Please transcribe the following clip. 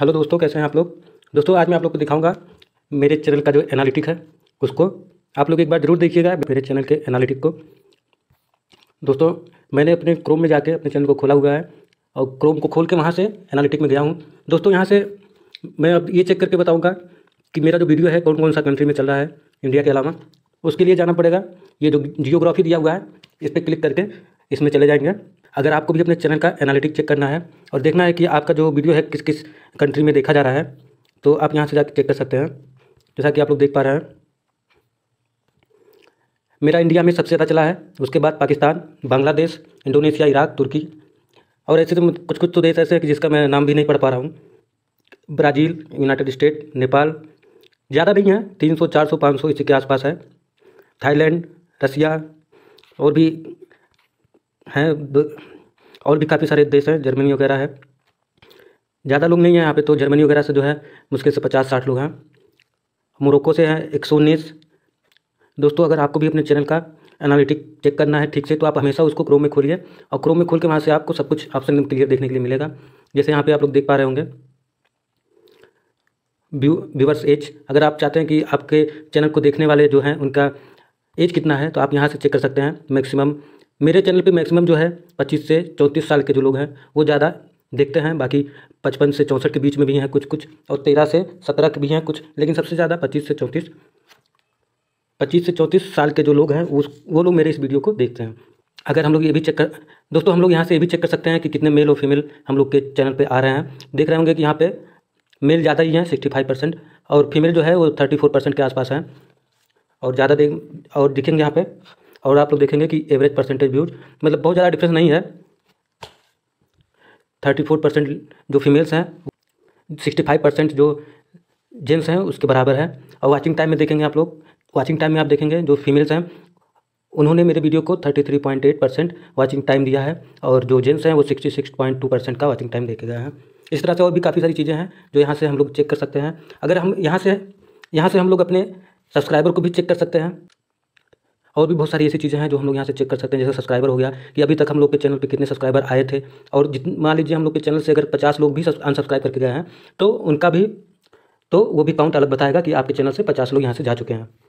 hello दोस्तों कैसे हैं आप लोग दोस्तों आज मैं आप लोग को दिखाऊंगा मेरे चैनल का जो एनालिटिक है उसको आप लोग एक बार ज़रूर देखिएगा मेरे चैनल के एनालिटिक को दोस्तों मैंने अपने क्रोम में जाके अपने चैनल को खोला हुआ है और क्रोम को खोल के वहाँ से एनालिटिक में गया हूँ दोस्तों यहाँ से मैं अब ये चेक करके बताऊँगा कि मेरा जो वीडियो है कौन कौन सा कंट्री में चल रहा है इंडिया के अलावा उसके लिए जाना पड़ेगा ये जो जियोग्राफी दिया हुआ है इस पर क्लिक करके इसमें चले जाएंगे अगर आपको भी अपने चैनल का एनालिटिक चेक करना है और देखना है कि आपका जो वीडियो है किस किस कंट्री में देखा जा रहा है तो आप यहाँ से जाकर चेक कर सकते हैं जैसा कि आप लोग देख पा रहे हैं मेरा इंडिया में सबसे ज़्यादा चला है उसके बाद पाकिस्तान बांग्लादेश इंडोनेशिया इराक तुर्की और ऐसे तो कुछ कुछ तो देश ऐसे हैं कि जिसका मैं नाम भी नहीं पढ़ पा रहा हूँ ब्राज़ील यूनाइटेड स्टेट नेपाल ज़्यादा नहीं है तीन सौ चार सौ पाँच सौ इसी के आसपास है थाईलैंड रसिया और भी हैं और भी काफ़ी सारे देश हैं जर्मनी वगैरह है ज़्यादा लोग नहीं हैं यहाँ पे तो जर्मनी वगैरह से जो है मुश्किल से पचास साठ लोग हैं मोरक्को से हैं एक सौ उन्नीस दोस्तों अगर आपको भी अपने चैनल का एनालिटिक चेक करना है ठीक से तो आप हमेशा उसको क्रोम में खोलिए और क्रोम में खोल के वहाँ से आपको सब कुछ ऑप्शन क्लियर देखने के लिए मिलेगा जैसे यहाँ पे आप लोग देख पा रहे होंगे व्यूवर्स एज अगर आप चाहते हैं कि आपके चैनल को देखने वाले जो हैं उनका एज कितना है तो आप यहाँ से चेक कर सकते हैं मैक्सिमम मेरे चैनल पे मैक्सिमम जो है पच्चीस से चौंतीस साल के जो लोग हैं वो ज़्यादा देखते हैं बाकी पचपन से चौंसठ के बीच में भी हैं कुछ कुछ और तेरह से सत्रह के भी हैं कुछ लेकिन सबसे ज़्यादा पच्चीस से चौंतीस पच्चीस से चौंतीस साल के जो लोग हैं उस वो लोग मेरे इस वीडियो को देखते हैं अगर हम लोग ये भी चेक कर दोस्तों हम लोग यहाँ से ये भी चेक कर सकते हैं कि कितने मेल और फीमेल हम लोग के चैनल पे आ रहे हैं देख रहे होंगे कि यहाँ पे मेल ज़्यादा ही हैं सिक्सटी फाइव परसेंट और फीमेल जो है वो थर्टी फोर परसेंट के आसपास हैं और ज़्यादा देख और दिखेंगे यहाँ पर और आप लोग देखेंगे कि एवरेज परसेंटेज व्यूज मतलब बहुत ज़्यादा डिफरेंस नहीं है थर्टी फोर परसेंट जो फीमेल्स हैं सिक्सटी फाइव परसेंट जो जेंट्स हैं उसके बराबर है और वाचिंग टाइम में देखेंगे आप लोग वाचिंग टाइम में आप देखेंगे जो फीमेल्स हैं उन्होंने मेरे वीडियो को thirty three point eight percent watching time दिया है और जो जेंट्स हैं वो sixty six point two percent का वाचिंग टाइम देखे गए हैं इस तरह से और भी काफ़ी सारी चीज़ें हैं जो यहाँ से हम लोग चेक कर सकते हैं अगर हम यहाँ से यहाँ से हम लोग अपने सब्सक्राइबर को भी चेक कर सकते हैं और भी बहुत सारी ऐसी चीज़ें हैं जो हम लोग यहाँ से चेक कर सकते हैं जैसे सब्सक्राइबर हो गया कि अभी तक हम लोग के चैनल पर कितने सब्सक्राइबर आए थे और जितने मान लीजिए हम लोग के चैनल से अगर पचास लोग भी अनसब्सक्राइब करके गए हैं तो उनका भी तो वो भी काउंट अलग बताएगा कि आपके चैनल से पचास लोग यहाँ से जा चुके हैं